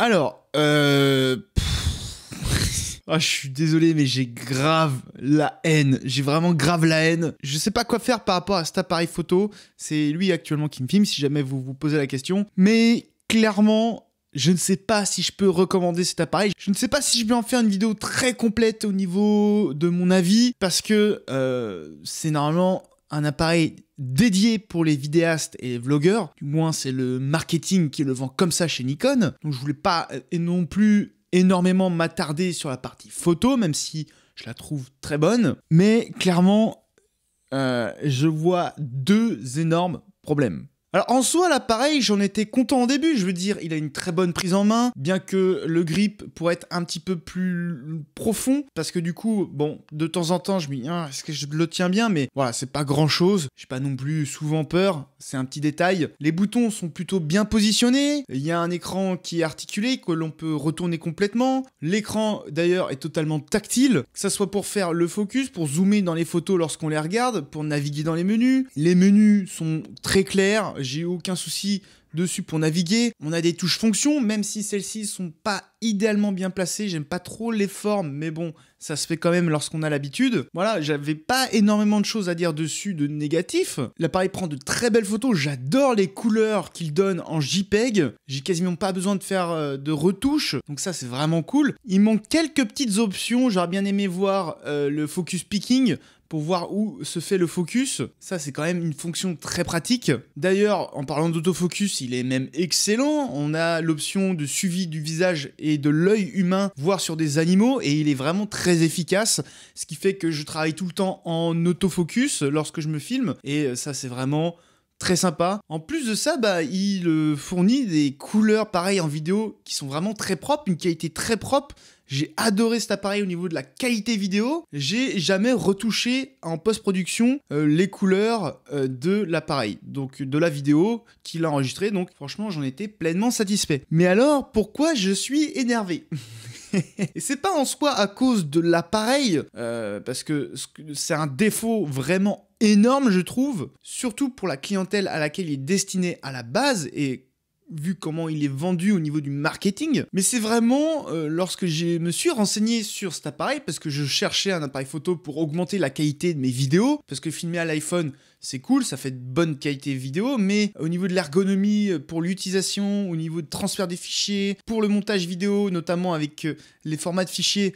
Alors, euh... Ah, je suis désolé, mais j'ai grave la haine. J'ai vraiment grave la haine. Je sais pas quoi faire par rapport à cet appareil photo. C'est lui actuellement qui me filme, si jamais vous vous posez la question. Mais clairement, je ne sais pas si je peux recommander cet appareil. Je ne sais pas si je vais en faire une vidéo très complète au niveau de mon avis, parce que euh, c'est normalement un appareil dédié pour les vidéastes et les vlogueurs. Du moins, c'est le marketing qui le vend comme ça chez Nikon. Donc, je voulais pas euh, et non plus énormément m'attarder sur la partie photo, même si je la trouve très bonne. Mais clairement, euh, je vois deux énormes problèmes. Alors en soi l'appareil j'en étais content au début, je veux dire il a une très bonne prise en main, bien que le grip pourrait être un petit peu plus profond, parce que du coup bon de temps en temps je me dis hein, est-ce que je le tiens bien mais voilà c'est pas grand chose, j'ai pas non plus souvent peur, c'est un petit détail. Les boutons sont plutôt bien positionnés, il y a un écran qui est articulé que l'on peut retourner complètement, l'écran d'ailleurs est totalement tactile, que ça soit pour faire le focus, pour zoomer dans les photos lorsqu'on les regarde, pour naviguer dans les menus, les menus sont très clairs, j'ai aucun souci dessus pour naviguer. On a des touches fonctions, même si celles-ci sont pas idéalement bien placées. J'aime pas trop les formes, mais bon, ça se fait quand même lorsqu'on a l'habitude. Voilà, j'avais pas énormément de choses à dire dessus de négatif. L'appareil prend de très belles photos. J'adore les couleurs qu'il donne en JPEG. J'ai quasiment pas besoin de faire euh, de retouches, donc ça c'est vraiment cool. Il manque quelques petites options. J'aurais bien aimé voir euh, le focus picking pour voir où se fait le focus. Ça, c'est quand même une fonction très pratique. D'ailleurs, en parlant d'autofocus, il est même excellent. On a l'option de suivi du visage et de l'œil humain, voire sur des animaux, et il est vraiment très efficace. Ce qui fait que je travaille tout le temps en autofocus lorsque je me filme, et ça, c'est vraiment très sympa. En plus de ça, bah, il euh, fournit des couleurs pareilles en vidéo qui sont vraiment très propres, une qualité très propre. J'ai adoré cet appareil au niveau de la qualité vidéo. J'ai jamais retouché en post-production euh, les couleurs euh, de l'appareil, donc de la vidéo qu'il a enregistrée. Donc franchement, j'en étais pleinement satisfait. Mais alors, pourquoi je suis énervé et c'est pas en soi à cause de l'appareil, euh, parce que c'est un défaut vraiment énorme, je trouve, surtout pour la clientèle à laquelle il est destiné à la base et vu comment il est vendu au niveau du marketing, mais c'est vraiment euh, lorsque je me suis renseigné sur cet appareil, parce que je cherchais un appareil photo pour augmenter la qualité de mes vidéos, parce que filmer à l'iPhone, c'est cool, ça fait de bonne qualité vidéo, mais au niveau de l'ergonomie euh, pour l'utilisation, au niveau de transfert des fichiers, pour le montage vidéo, notamment avec euh, les formats de fichiers,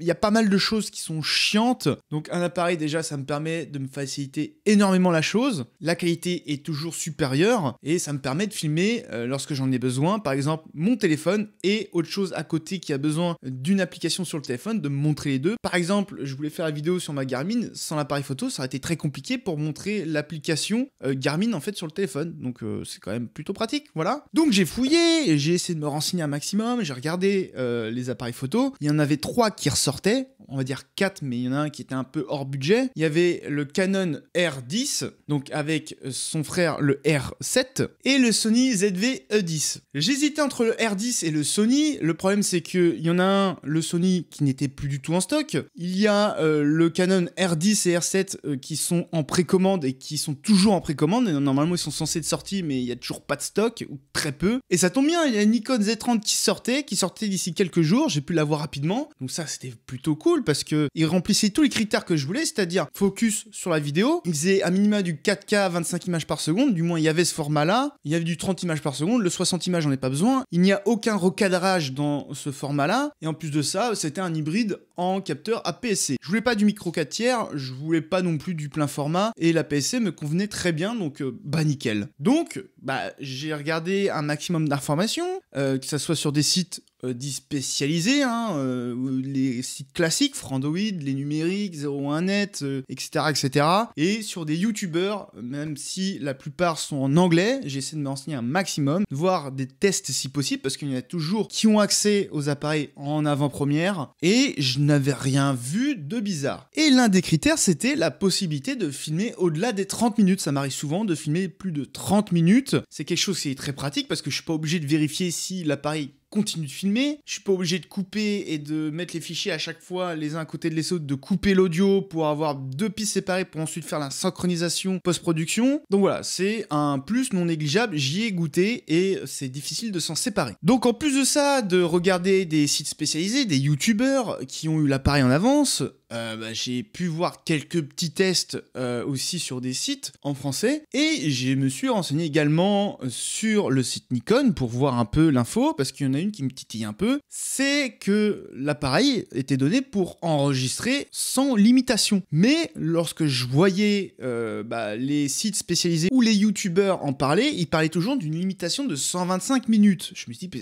il y a pas mal de choses qui sont chiantes. Donc un appareil déjà, ça me permet de me faciliter énormément la chose. La qualité est toujours supérieure et ça me permet de filmer euh, lorsque j'en ai besoin, par exemple mon téléphone et autre chose à côté qui a besoin d'une application sur le téléphone, de me montrer les deux. Par exemple, je voulais faire la vidéo sur ma Garmin sans l'appareil photo, ça aurait été très compliqué pour montrer l'application euh, Garmin en fait sur le téléphone. Donc euh, c'est quand même plutôt pratique, voilà. Donc j'ai fouillé, j'ai essayé de me renseigner un maximum, j'ai regardé les appareils photo. Il y en avait trois qui ressortaient, on va dire quatre, mais il y en a un qui était un peu hors budget. Il y avait le Canon R10, donc avec son frère le R7, et le Sony ZV-E10. J'hésitais entre le R10 et le Sony. Le problème, c'est qu'il y en a un, le Sony, qui n'était plus du tout en stock. Il y a euh, le Canon R10 et R7 euh, qui sont en précommande et qui sont toujours en précommande. Et normalement, ils sont censés être sortis, mais il n'y a toujours pas de stock, ou très peu. Et ça tombe bien, il y a Nikon Z30 qui sortait, qui sortait d'ici quelques jours. J'ai pu l'avoir rapidement. Donc ça, c'était plutôt cool parce que il remplissait tous les critères que je voulais, c'est-à-dire focus sur la vidéo. Il faisait à minima du 4K à 25 images par seconde, du moins il y avait ce format-là. Il y avait du 30 images par seconde, le 60 images, on ai pas besoin. Il n'y a aucun recadrage dans ce format-là. Et en plus de ça, c'était un hybride en capteur APS-C. Je voulais pas du micro 4 tiers, je voulais pas non plus du plein format et l'APS-C me convenait très bien, donc euh, bah nickel. Donc, bah j'ai regardé un maximum d'informations, euh, que ça soit sur des sites euh, dits spécialisés, hein, euh, les sites classiques, Frandoid, les numériques, 01net, etc., etc. Et sur des youtubeurs, même si la plupart sont en anglais, j'essaie de m'enseigner un maximum, voir des tests si possible, parce qu'il y en a toujours qui ont accès aux appareils en avant-première, et je n'avais rien vu de bizarre. Et l'un des critères, c'était la possibilité de filmer au-delà des 30 minutes. Ça m'arrive souvent de filmer plus de 30 minutes. C'est quelque chose qui est très pratique parce que je suis pas obligé de vérifier si l'appareil continue de filmer. Je suis pas obligé de couper et de mettre les fichiers à chaque fois les uns à côté de les autres, de couper l'audio pour avoir deux pistes séparées pour ensuite faire la synchronisation post-production. Donc voilà, c'est un plus non négligeable. J'y ai goûté et c'est difficile de s'en séparer. Donc en plus de ça, de regarder des sites spécialisés, des youtubeurs qui ont eu l'appareil en avance, euh, bah, j'ai pu voir quelques petits tests euh, aussi sur des sites en français et je me suis renseigné également sur le site Nikon pour voir un peu l'info parce qu'il y en a une qui me titille un peu, c'est que l'appareil était donné pour enregistrer sans limitation. Mais lorsque je voyais euh, bah, les sites spécialisés ou les youtubeurs en parler, ils parlaient toujours d'une limitation de 125 minutes. Je me suis dit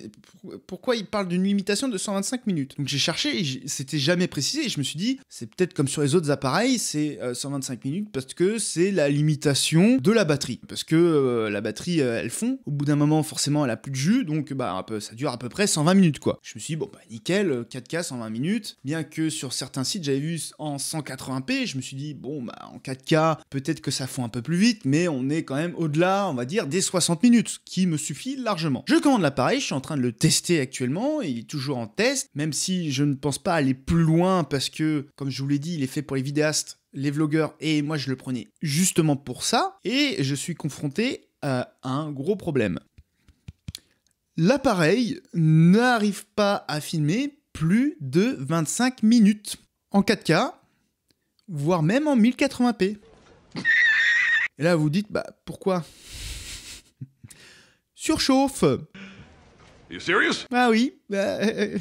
pourquoi ils parlent d'une limitation de 125 minutes Donc j'ai cherché et c'était jamais précisé et je me suis dit c'est peut-être comme sur les autres appareils, c'est 125 euh, minutes parce que c'est la limitation de la batterie. Parce que euh, la batterie, euh, elle fond. Au bout d'un moment, forcément, elle a plus de jus, donc bah, ça dure à peu près 120 minutes quoi. Je me suis dit, bon bah nickel, 4K 120 minutes. Bien que sur certains sites, j'avais vu en 180p, je me suis dit, bon bah en 4K, peut-être que ça fond un peu plus vite, mais on est quand même au-delà, on va dire, des 60 minutes, qui me suffit largement. Je commande l'appareil, je suis en train de le tester actuellement, il est toujours en test, même si je ne pense pas aller plus loin parce que, comme je vous l'ai dit, il est fait pour les vidéastes, les vlogueurs, et moi je le prenais justement pour ça, et je suis confronté à un gros problème. L'appareil n'arrive pas à filmer plus de 25 minutes en 4K, voire même en 1080p. Et là, vous, vous dites, bah pourquoi Surchauffe Ah oui, bah... Euh,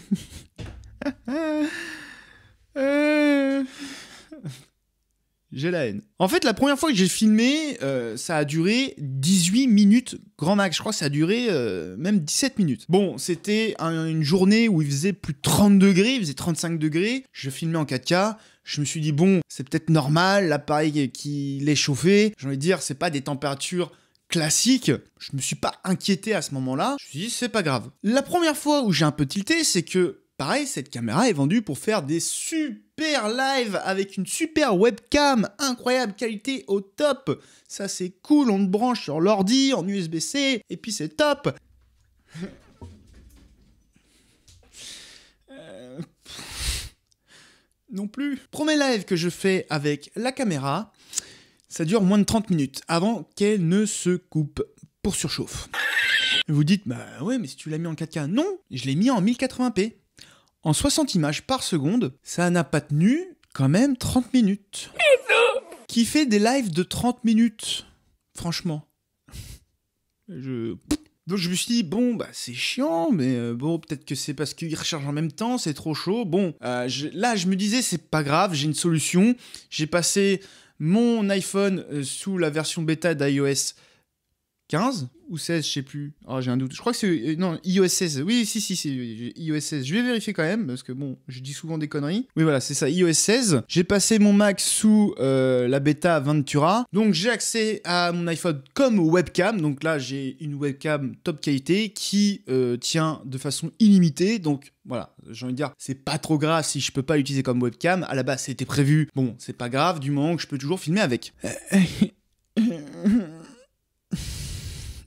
euh. Euh. J'ai la haine. En fait, la première fois que j'ai filmé, euh, ça a duré 18 minutes, grand max. Je crois que ça a duré euh, même 17 minutes. Bon, c'était une journée où il faisait plus de 30 degrés, il faisait 35 degrés. Je filmais en 4K. Je me suis dit, bon, c'est peut-être normal, l'appareil qui l'est chauffé. J'ai envie de dire, c'est pas des températures classiques. Je me suis pas inquiété à ce moment-là. Je me suis dit, c'est pas grave. La première fois où j'ai un peu tilté, c'est que Pareil, cette caméra est vendue pour faire des super lives avec une super webcam, incroyable qualité au top. Ça c'est cool, on le branche sur l'ordi en USB-C et puis c'est top. Euh, non plus. Premier live que je fais avec la caméra, ça dure moins de 30 minutes avant qu'elle ne se coupe pour surchauffe. Vous dites, bah ouais, mais si tu l'as mis en 4K, non, je l'ai mis en 1080p en 60 images par seconde, ça n'a pas tenu quand même 30 minutes. Qui fait des lives de 30 minutes Franchement. Je... Donc je me suis dit, bon, bah c'est chiant, mais euh, bon, peut-être que c'est parce qu'il recharge en même temps, c'est trop chaud. Bon, euh, là, je me disais, c'est pas grave, j'ai une solution. J'ai passé mon iPhone euh, sous la version bêta d'iOS 15 ou 16, je sais plus. Oh, j'ai un doute. Je crois que c'est. Euh, non, iOS 16. Oui, si, si, c'est iOS 16. Je vais vérifier quand même, parce que bon, je dis souvent des conneries. Oui, voilà, c'est ça, iOS 16. J'ai passé mon Mac sous euh, la bêta Ventura. Donc, j'ai accès à mon iPhone comme webcam. Donc là, j'ai une webcam top qualité qui euh, tient de façon illimitée. Donc, voilà, j'ai envie de dire, c'est pas trop grave si je peux pas l'utiliser comme webcam. À la base, c'était prévu. Bon, c'est pas grave, du moment que je peux toujours filmer avec.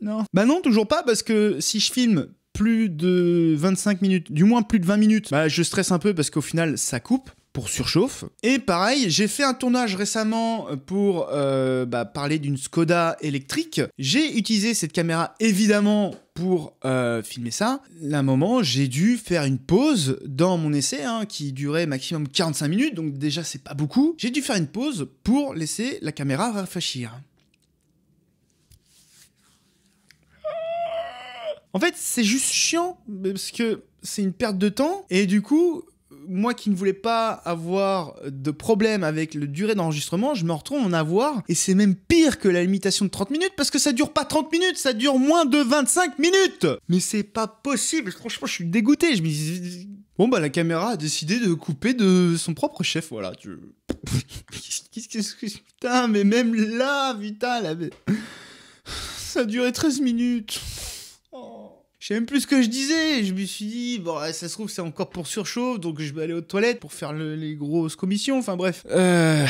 Non. Bah non, toujours pas, parce que si je filme plus de 25 minutes, du moins plus de 20 minutes, bah, je stresse un peu parce qu'au final, ça coupe pour surchauffe. Et pareil, j'ai fait un tournage récemment pour euh, bah, parler d'une Skoda électrique. J'ai utilisé cette caméra évidemment pour euh, filmer ça. À un moment, j'ai dû faire une pause dans mon essai hein, qui durait maximum 45 minutes, donc déjà c'est pas beaucoup. J'ai dû faire une pause pour laisser la caméra rafraîchir. En fait, c'est juste chiant parce que c'est une perte de temps et du coup, moi qui ne voulais pas avoir de problème avec le durée d'enregistrement, je me retrouve en avoir et c'est même pire que la limitation de 30 minutes parce que ça dure pas 30 minutes, ça dure moins de 25 minutes. Mais c'est pas possible, franchement, je suis dégoûté, je me dis... Bon bah la caméra a décidé de couper de son propre chef, voilà. Tu... Qu'est-ce que putain, mais même là, putain, ça a duré 13 minutes. Je sais même plus ce que je disais. Je me suis dit, bon, ça se trouve, c'est encore pour surchauffe, donc je vais aller aux toilettes pour faire les grosses commissions. Enfin, bref. Euh,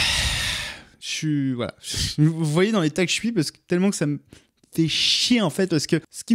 je suis. Voilà. Vous voyez dans l'état que je suis, parce que tellement que ça me fait chier, en fait. Parce que ce qui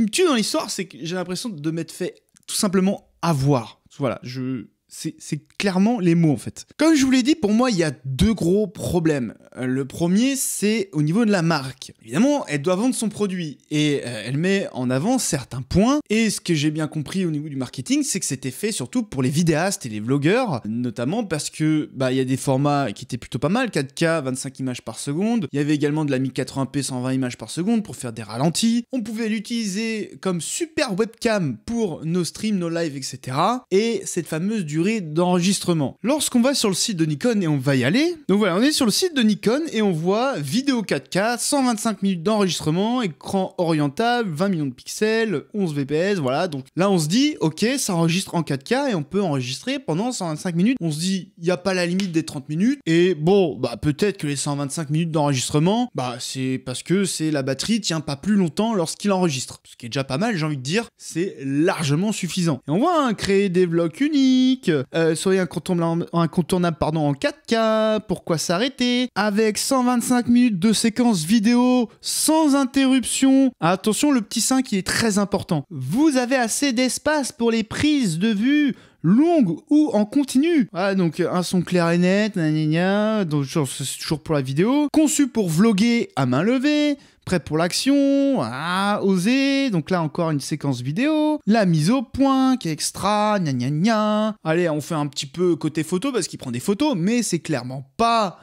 me tue dans l'histoire, c'est que j'ai l'impression de m'être fait tout simplement avoir. Voilà. Je c'est clairement les mots en fait. Comme je vous l'ai dit, pour moi, il y a deux gros problèmes. Euh, le premier, c'est au niveau de la marque. Évidemment, elle doit vendre son produit et euh, elle met en avant certains points. Et ce que j'ai bien compris au niveau du marketing, c'est que c'était fait surtout pour les vidéastes et les vlogueurs, notamment parce que bah il y a des formats qui étaient plutôt pas mal, 4K, 25 images par seconde. Il y avait également de la mi 1080p 120 images par seconde pour faire des ralentis. On pouvait l'utiliser comme super webcam pour nos streams, nos lives, etc. Et cette fameuse du d'enregistrement. Lorsqu'on va sur le site de Nikon et on va y aller, donc voilà, on est sur le site de Nikon et on voit vidéo 4K, 125 minutes d'enregistrement, écran orientable, 20 millions de pixels, 11 VPS, voilà. Donc là, on se dit, ok, ça enregistre en 4K et on peut enregistrer pendant 125 minutes. On se dit, il n'y a pas la limite des 30 minutes. Et bon, bah peut-être que les 125 minutes d'enregistrement, bah c'est parce que c'est la batterie tient pas plus longtemps lorsqu'il enregistre. Ce qui est déjà pas mal, j'ai envie de dire, c'est largement suffisant. Et on voit hein, créer des blocs uniques, euh, Soyez incontournable, pardon, en 4K, pourquoi s'arrêter Avec 125 minutes de séquence vidéo sans interruption. Attention, le petit 5 qui est très important. Vous avez assez d'espace pour les prises de vue longues ou en continu. Ah donc un son clair et net, nanina, donc c'est toujours pour la vidéo. Conçu pour vlogger à main levée, prêt pour l'action, ah, oser, donc là encore une séquence vidéo, la mise au point qui est extra, gna gna gna. Allez, on fait un petit peu côté photo parce qu'il prend des photos, mais c'est clairement pas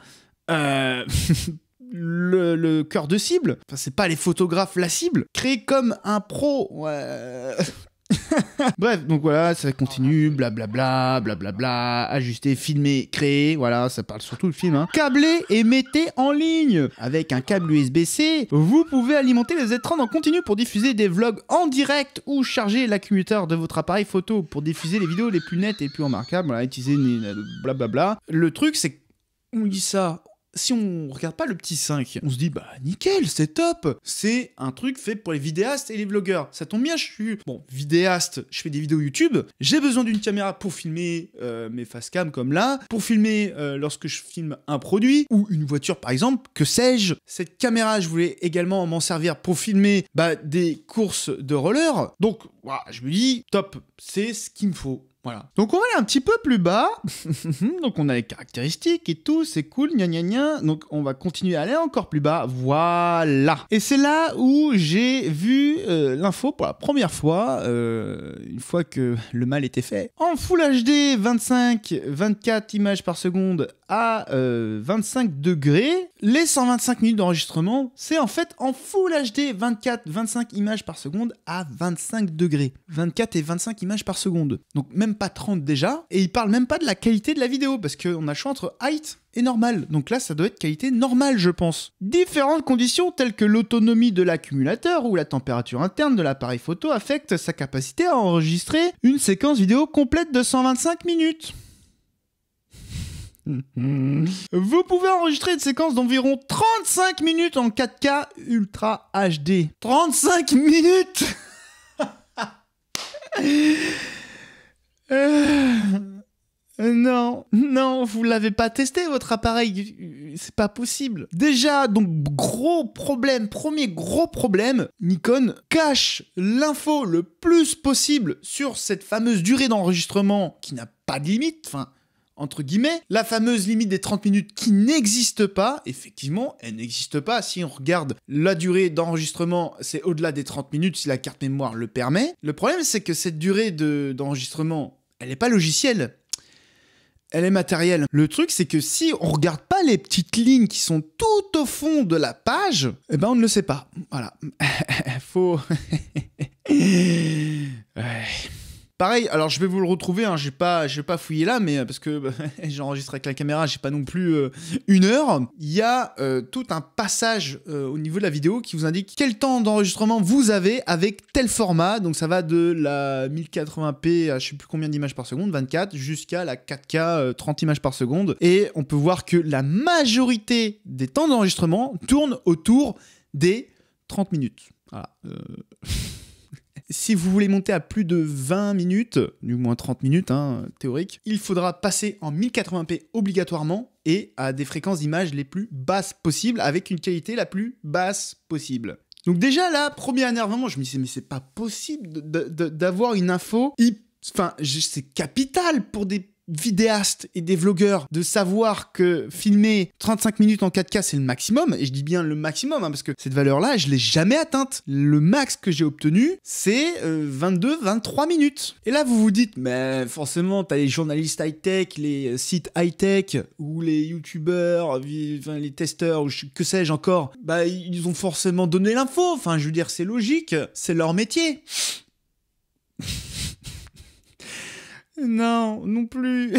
euh, le, le, cœur de cible. Enfin, c'est pas les photographes la cible. Créé comme un pro. Ouais. Bref, donc voilà, ça continue, blablabla, ah. blablabla, bla bla, ajuster, filmer, créer, voilà, ça parle surtout le film. Hein. et mettez en ligne Avec un câble USB-C, vous pouvez alimenter les Z30 en continu pour diffuser des vlogs en direct ou charger l'accumulateur de votre appareil photo pour diffuser les vidéos les plus nettes et les plus remarquables, voilà, utiliser blablabla. Euh, le truc, c'est on dit ça si on regarde pas le petit 5, on se dit bah nickel, c'est top, c'est un truc fait pour les vidéastes et les vlogueurs. Ça tombe bien, je suis bon vidéaste, je fais des vidéos YouTube, j'ai besoin d'une caméra pour filmer euh, mes face comme là, pour filmer euh, lorsque je filme un produit ou une voiture par exemple, que sais-je. Cette caméra, je voulais également m'en servir pour filmer bah, des courses de roller. Donc je me dis top, c'est ce qu'il me faut. Donc on va aller un petit peu plus bas. Donc on a les caractéristiques et tout, c'est cool, gna gna gna. Donc on va continuer à aller encore plus bas. Voilà. Et c'est là où j'ai vu euh, l'info pour la première fois, euh, une fois que le mal était fait. En Full HD 25, 24 images par seconde à 25 euh, degrés, les 125 minutes d'enregistrement, c'est en fait en Full HD 24-25 images par seconde à 25 degrés. 24 et 25 images par seconde. Donc même pas 30 déjà. Et il parle même pas de la qualité de la vidéo parce qu'on a le choix entre height et normal. Donc là, ça doit être qualité normale, je pense. Différentes conditions telles que l'autonomie de l'accumulateur ou la température interne de l'appareil photo affectent sa capacité à enregistrer une séquence vidéo complète de 125 minutes. Mhm. Vous pouvez enregistrer une séquence d'environ 35 minutes en 4K Ultra HD. 35 minutes euh, Non, non, vous l'avez pas testé votre appareil, c'est pas possible. Déjà, donc gros problème, premier gros problème, Nikon cache l'info le plus possible sur cette fameuse durée d'enregistrement qui n'a pas de limite. Enfin, entre guillemets, la fameuse limite des 30 minutes qui n'existe pas, effectivement, elle n'existe pas. Si on regarde la durée d'enregistrement, c'est au-delà des 30 minutes si la carte mémoire le permet. Le problème, c'est que cette durée d'enregistrement, elle n'est pas logicielle. Elle est matérielle. Le truc, c'est que si on regarde pas les petites lignes qui sont tout au fond de la page, eh ben on ne le sait pas. Voilà. Faux. ouais. Pareil, alors je vais vous le retrouver, hein, je vais pas, pas fouiller là, mais euh, parce que bah, j'enregistre avec la caméra, j'ai pas non plus euh, une heure. Il y a euh, tout un passage au niveau de la vidéo qui vous indique quel temps d'enregistrement vous avez avec tel format. Donc ça va de la 1080p à je sais plus combien d'images par seconde, 24, jusqu'à la 4K 30 images par seconde. Et on peut voir que la majorité des temps d'enregistrement tournent autour des 30 minutes. Voilà. Si vous voulez monter à plus de 20 minutes, du moins 30 minutes hein, théorique, il faudra passer en 1080p obligatoirement et à des fréquences d'image les plus basses possibles avec une qualité la plus basse possible. Donc déjà là, premier énervement, je me disais mais c'est pas possible d'avoir une info, enfin c'est capital pour des vidéastes et des vlogueurs de savoir que filmer 35 minutes en 4K c'est le maximum, et je dis bien le maximum hein, parce que cette valeur-là je l'ai jamais atteinte. Le max que j'ai obtenu c'est 22-23 euh, minutes. Et là vous vous dites mais forcément t'as les journalistes high-tech, les euh, sites high-tech ou les youtubeurs, les testeurs ou que sais-je encore, bah ils ont forcément donné l'info. Enfin je veux dire c'est logique, c'est leur métier. Non, non plus.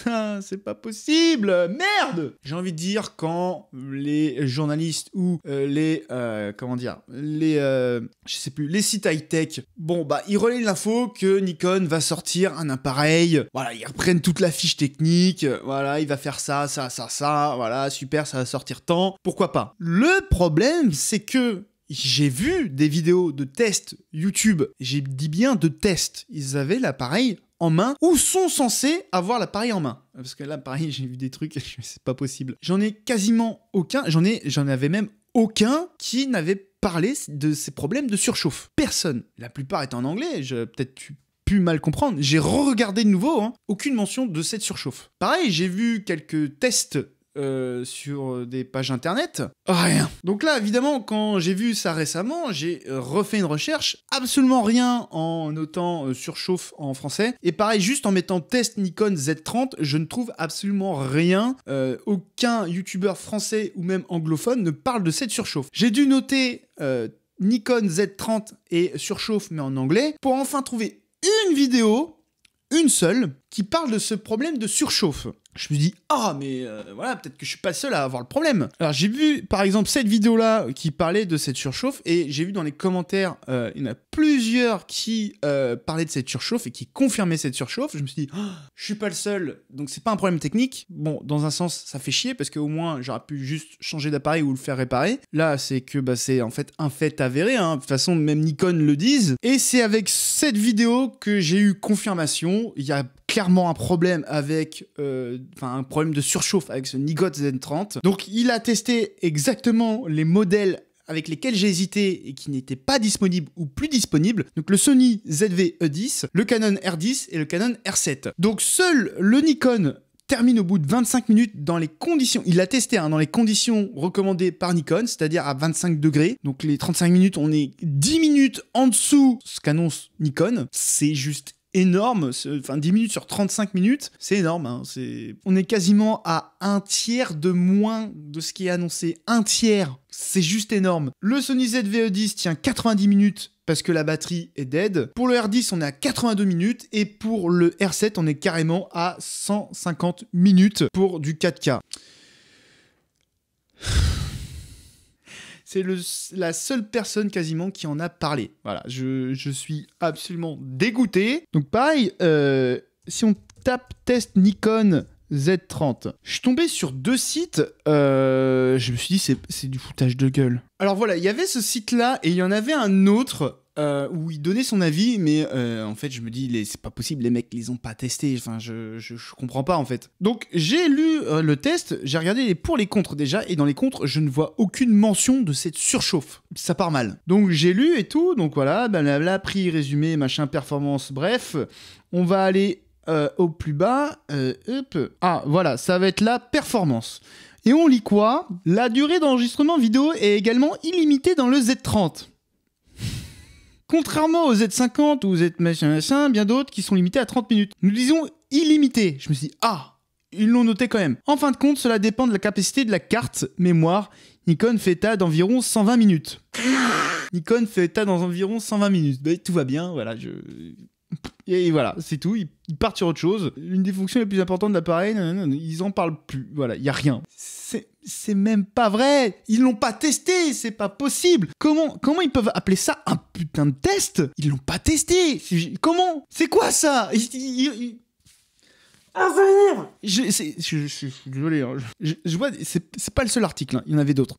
c'est pas possible. Merde. J'ai envie de dire quand les journalistes ou euh, les euh, comment dire, les euh, je sais plus, les sites high tech. Bon bah ils relaient l'info que Nikon va sortir un appareil. Voilà, ils reprennent toute la fiche technique. Voilà, il va faire ça, ça, ça, ça. Voilà, super, ça va sortir tant. Pourquoi pas Le problème, c'est que j'ai vu des vidéos de tests YouTube, j'ai dit bien de tests. Ils avaient l'appareil en main ou sont censés avoir l'appareil en main. Parce que là, pareil, j'ai vu des trucs, c'est pas possible. J'en ai quasiment aucun, j'en ai, j'en avais même aucun qui n'avait parlé de ces problèmes de surchauffe. Personne. La plupart étaient en anglais, peut-être tu pu mal comprendre. J'ai re-regardé de nouveau, hein. aucune mention de cette surchauffe. Pareil, j'ai vu quelques tests euh, sur euh, des pages internet oh, Rien. Donc là, évidemment, quand j'ai vu ça récemment, j'ai euh, refait une recherche, absolument rien en notant surchauffe en français. Et pareil, juste en mettant test Nikon Z30, je ne trouve absolument rien. aucun youtubeur français ou même anglophone ne parle de cette surchauffe. J'ai dû noter Nikon Z30 et surchauffe, mais en anglais, pour enfin trouver une vidéo une seule qui parle de ce problème de surchauffe je me suis dit « ah mais euh, voilà peut-être que je suis pas seul à avoir le problème. Alors j'ai vu par exemple cette vidéo là euh, qui parlait de cette surchauffe et j'ai vu dans les commentaires euh, il y en a plusieurs qui parlaient de cette surchauffe et qui confirmaient cette surchauffe. Je me suis dit ah, je suis pas le seul donc c'est pas un problème technique. Bon dans un sens ça fait chier parce qu'au moins j'aurais pu juste changer d'appareil ou le faire réparer. Là c'est que bah, c'est en fait un fait avéré. Hein. De toute façon même Nikon le disent et c'est avec cette vidéo que j'ai eu confirmation. Il y a clairement un problème avec, euh, un problème de surchauffe avec ce Nigot Z30. Donc il a testé exactement les modèles avec lesquels j'ai hésité et qui n'étaient pas disponibles ou plus disponibles, donc le Sony ZV-E10, le Canon R10 et le Canon R7. Donc seul le Nikon termine au bout de 25 minutes dans les conditions, il l'a testé hein, dans les conditions recommandées par Nikon, c'est-à-dire à 25 degrés. Donc les 35 minutes, on est 10 minutes en dessous ce qu'annonce Nikon. C'est juste énorme. Enfin, 10 minutes sur 35 minutes, c'est énorme. Hein, c'est... On est quasiment à un tiers de moins de ce qui est annoncé. Un tiers, c'est juste énorme. Le Sony e 10 tient 90 minutes parce que la batterie est dead. Pour le R10, on est à 82 minutes et pour le R7, on est carrément à 150 minutes pour du 4K c'est la seule personne quasiment qui en a parlé. Voilà, je, je suis absolument dégoûté. Donc pareil, euh, si on tape test Nikon Z30. Je suis tombé sur deux sites, euh, je me suis dit c'est du foutage de gueule. Alors voilà, il y avait ce site là et il y en avait un autre euh, où il donnait son avis, mais euh, en fait, je me dis, c'est pas possible, les mecs, ils ont pas testé. Enfin, je, comprends pas, en fait. Donc, j'ai lu euh, le test, j'ai regardé les pour les contres déjà, et dans les contres je ne vois aucune mention de cette surchauffe. Ça part mal. Donc, j'ai lu et tout, donc voilà, blablabla, prix, résumé, machin, performance, bref. On va aller au plus bas. hop. Ah, voilà, ça va être la performance. Et on lit quoi La durée d'enregistrement vidéo est également illimitée dans le Z30. Contrairement aux Z50 ou Z machin machin, bien d'autres qui sont limités à 30 minutes. Nous disons illimité. Je me suis dit, ah, ils l'ont noté quand même. En fin de compte, cela dépend de la capacité de la carte mémoire. Nikon fait état d'environ 120 minutes. Nikon fait état dans environ 120 minutes. Bah, tout va bien, voilà, je... Et voilà, c'est tout. Ils partent sur autre chose. Une des fonctions les plus importantes de l'appareil, ils en parlent plus. Voilà, il y a rien. C'est même pas vrai. Ils l'ont pas testé. C'est pas possible. Comment comment ils peuvent appeler ça un putain de test Ils l'ont pas testé. Comment C'est quoi ça ils à venir je, je, suis désolé, hein. je, vois, c'est, pas le seul article, hein. il y en avait d'autres.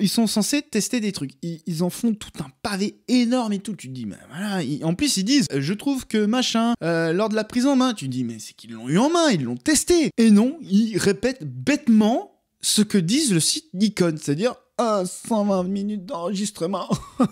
ils sont censés tester des trucs. Ils, en font tout un pavé énorme et tout. Tu te dis, mais voilà. en plus, ils disent, euh, je trouve que machin, euh, lors de la prise en main, tu dis, mais c'est qu'ils l'ont eu en main, ils l'ont testé. Et non, ils répètent bêtement ce que disent le site Nikon, c'est-à-dire 120 minutes d'enregistrement.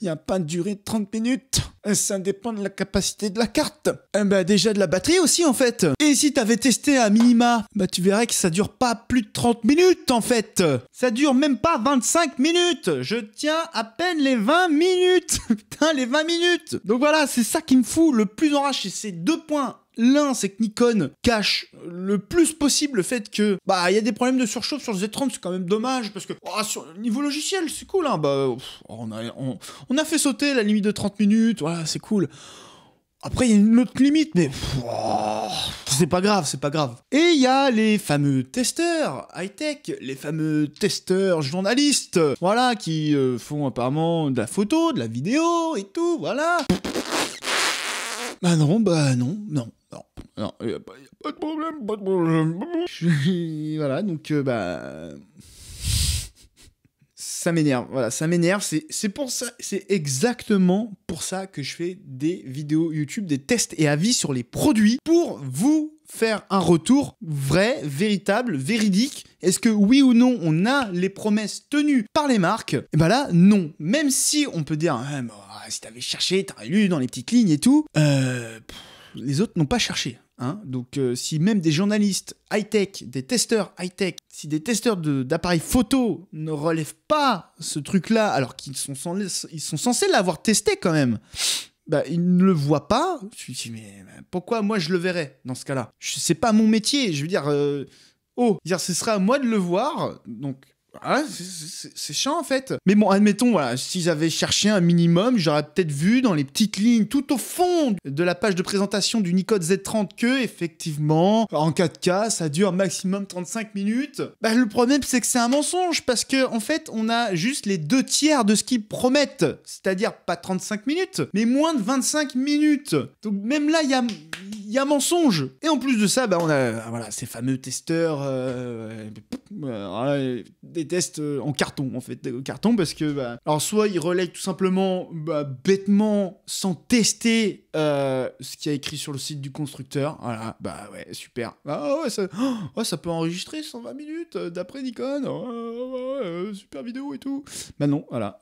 Il n'y a pas de durée de 30 minutes. Ça dépend de la capacité de la carte. Eh ben, déjà de la batterie aussi en fait. Et si t'avais testé à minima, bah tu verrais que ça dure pas plus de 30 minutes en fait. Ça dure même pas 25 minutes. Je tiens à peine les 20 minutes. Putain les 20 minutes. Donc voilà, c'est ça qui me fout le plus en rage, c'est ces deux points. L'un, c'est que Nikon cache le plus possible le fait que, bah, il y a des problèmes de surchauffe sur le Z30, c'est quand même dommage, parce que, oh, niveau logiciel, c'est cool, hein, bah, on, a, fait sauter la limite de 30 minutes, voilà, c'est cool. Après, il y a une autre limite, mais oh, c'est pas grave, c'est pas grave. Et il y a les fameux testeurs high-tech, les fameux testeurs journalistes, voilà, qui euh, font apparemment de la photo, de la vidéo et tout, voilà. Bah non, bah non, non, non, non, pas, de problème, pas de problème. voilà, donc euh, bah, Ça m'énerve, voilà, ça m'énerve. C'est pour ça, c'est exactement pour ça que je fais des vidéos YouTube, des tests et avis sur les produits pour vous faire un retour vrai, véritable, véridique. Est-ce que oui ou non on a les promesses tenues par les marques Et eh ben là, non. Même si on peut dire, ah, oh, si t'avais cherché, t'aurais lu dans les petites lignes et tout. Euh. Les autres n'ont pas cherché. Hein Donc euh, si même des journalistes high-tech, des testeurs high-tech, si des testeurs d'appareils photo ne relèvent pas ce truc-là, alors qu'ils sont, sont censés l'avoir testé quand même, bah, ils ne le voient pas. Je mais pourquoi moi je le verrais dans ce cas-là C'est pas mon métier, je veux dire... Euh, oh, dire, ce sera à moi de le voir, donc ah, c'est chiant en fait. Mais bon, admettons, voilà, si j'avais cherché un minimum, j'aurais peut-être vu dans les petites lignes tout au fond de la page de présentation du Nikon Z30 que, effectivement, en 4K, ça dure maximum 35 minutes. Bah, le problème, c'est que c'est un mensonge parce que, en fait, on a juste les deux tiers de ce qu'ils promettent. C'est-à-dire pas 35 minutes, mais moins de 25 minutes. Donc, même là, il y a y a mensonge. Et en plus de ça, bah, on a ah, voilà, ces fameux testeurs, euh, euh, des tests euh, en carton, en fait, carton, parce que, bah, alors soit ils relayent tout simplement bah, bêtement, sans tester ce qu'il y a écrit sur le site du constructeur. Voilà, bah ouais, super. Ah, ouais, ça, oh, ça peut enregistrer 120 minutes d'après Nikon. Oh, super vidéo et tout. Bah non, voilà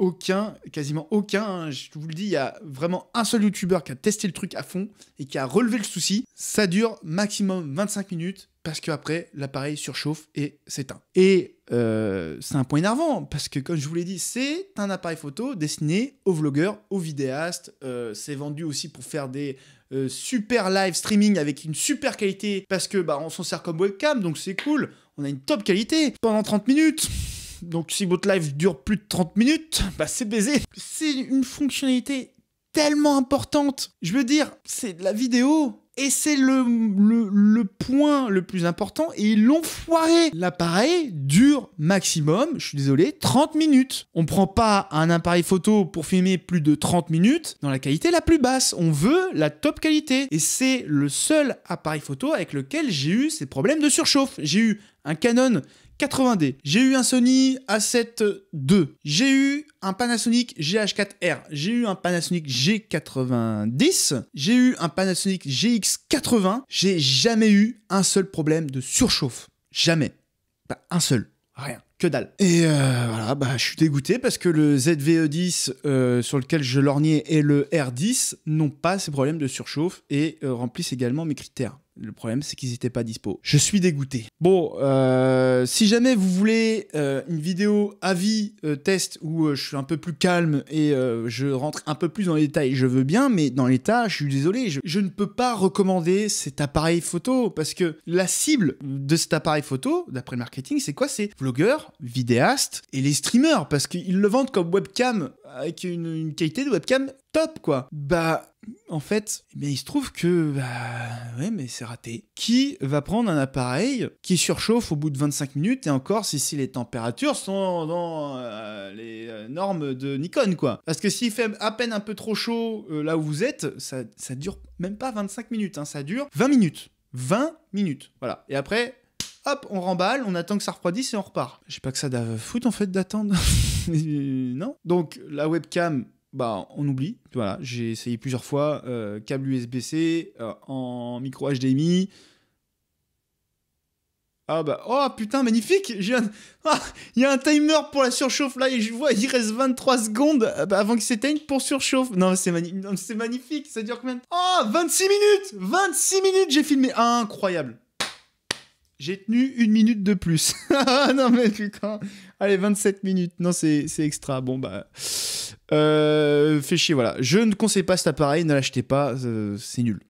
aucun, quasiment aucun, hein, je vous le dis, il y a vraiment un seul youtubeur qui a testé le truc à fond et qui a relevé le souci. Ça dure maximum 25 minutes parce que après l'appareil surchauffe et s'éteint. Et euh, c'est un point énervant parce que, comme je vous l'ai dit, c'est un appareil photo destiné aux vlogueurs, aux vidéastes. Euh, c'est vendu aussi pour faire des euh, super live streaming avec une super qualité parce que bah, on s'en sert comme webcam, donc c'est cool. On a une top qualité pendant 30 minutes. Donc si votre live dure plus de 30 minutes, bah c'est baisé. C'est une fonctionnalité tellement importante. Je veux dire, c'est de la vidéo. Et c'est le, point le plus important. Et ils l'ont foiré. L'appareil dure maximum, je suis désolé, 30 minutes. On prend pas un appareil photo pour filmer plus de 30 minutes dans la qualité la plus basse. On veut la top qualité. Et c'est le seul appareil photo avec lequel j'ai eu ces problèmes de surchauffe. J'ai eu un Canon 80D. J'ai eu un Sony A7 II. J'ai eu un Panasonic GH4R. J'ai eu un Panasonic G90. J'ai eu un Panasonic GX80. J'ai jamais eu un seul problème de surchauffe. Jamais. Pas un seul. Rien que dalle. Et euh, voilà, bah, je suis dégoûté parce que le ZVE10 euh, sur lequel je lorgnais et le R10 n'ont pas ces problèmes de surchauffe et euh, remplissent également mes critères. Le problème, c'est qu'ils n'étaient pas dispo. Je suis dégoûté. Bon, euh, si jamais vous voulez euh, une vidéo avis euh, test où je suis un peu plus calme et je rentre un peu plus dans les détails, je veux bien, mais dans l'état, je suis désolé, je, ne peux pas recommander cet appareil photo parce que la cible de cet appareil photo, d'après le marketing, c'est quoi C'est vlogueurs, vidéastes et les streamers parce qu'ils le vendent comme webcam avec une qualité de webcam top quoi. Bah en fait, il se trouve que bah, ouais mais c'est raté. Qui va prendre un appareil qui surchauffe au bout de 25 minutes et encore si, si les températures sont dans euh, les euh, normes de Nikon quoi. Parce que s'il fait à peine un peu trop chaud euh, là où vous êtes, ça ça dure même pas 25 minutes hein. ça dure 20 minutes. 20 minutes, voilà. Et après, hop, on remballe, on attend que ça refroidisse et on repart. J'ai pas que ça fout en fait d'attendre. non Donc la webcam, bah, on oublie. Voilà, j'ai essayé plusieurs fois euh, câble USB-C euh, en micro HDMI. Ah bah oh putain magnifique, ah, il y a un timer pour la surchauffe là et je vois il reste 23 secondes euh, bah, avant qu'il s'éteigne pour surchauffe. Non c'est magnifique, ça dure combien Oh 26 minutes 26 minutes j'ai filmé, incroyable j'ai tenu une minute de plus. non mais putain. Allez, 27 minutes. Non, c'est extra. Bon, bah... Euh, fait chier, voilà. Je ne conseille pas cet appareil, ne l'achetez pas, euh, c'est nul.